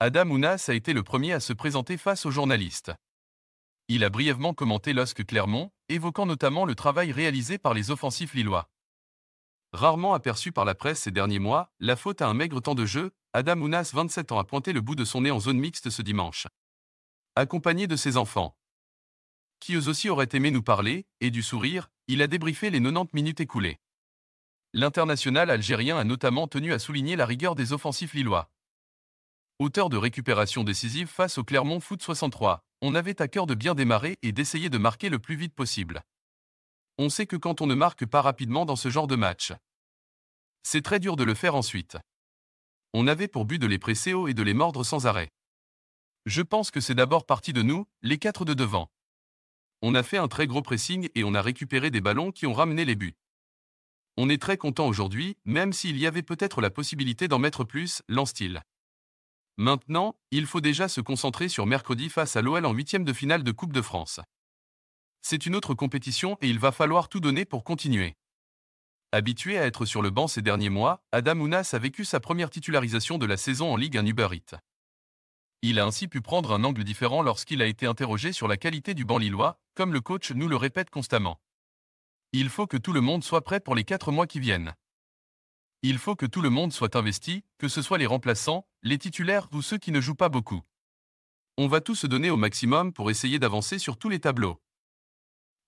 Adam Ounas a été le premier à se présenter face aux journalistes. Il a brièvement commenté l'osque Clermont, évoquant notamment le travail réalisé par les offensifs lillois. Rarement aperçu par la presse ces derniers mois, la faute à un maigre temps de jeu, Adam Ounas, 27 ans, a pointé le bout de son nez en zone mixte ce dimanche. Accompagné de ses enfants, qui eux aussi auraient aimé nous parler, et du sourire, il a débriefé les 90 minutes écoulées. L'international algérien a notamment tenu à souligner la rigueur des offensifs lillois, auteur de récupération décisive face au Clermont Foot 63. On avait à cœur de bien démarrer et d'essayer de marquer le plus vite possible. On sait que quand on ne marque pas rapidement dans ce genre de match, c'est très dur de le faire ensuite. On avait pour but de les presser haut et de les mordre sans arrêt. Je pense que c'est d'abord parti de nous, les quatre de devant. On a fait un très gros pressing et on a récupéré des ballons qui ont ramené les buts. On est très content aujourd'hui, même s'il y avait peut-être la possibilité d'en mettre plus, lance-t-il. Maintenant, il faut déjà se concentrer sur mercredi face à l'OL en huitième de finale de Coupe de France. C'est une autre compétition et il va falloir tout donner pour continuer. Habitué à être sur le banc ces derniers mois, Adam Ounas a vécu sa première titularisation de la saison en Ligue 1 Uber Eats. Il a ainsi pu prendre un angle différent lorsqu'il a été interrogé sur la qualité du banc lillois, comme le coach nous le répète constamment. Il faut que tout le monde soit prêt pour les quatre mois qui viennent. Il faut que tout le monde soit investi, que ce soit les remplaçants, les titulaires ou ceux qui ne jouent pas beaucoup. On va tout se donner au maximum pour essayer d'avancer sur tous les tableaux.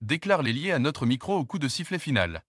Déclare les liés à notre micro au coup de sifflet final.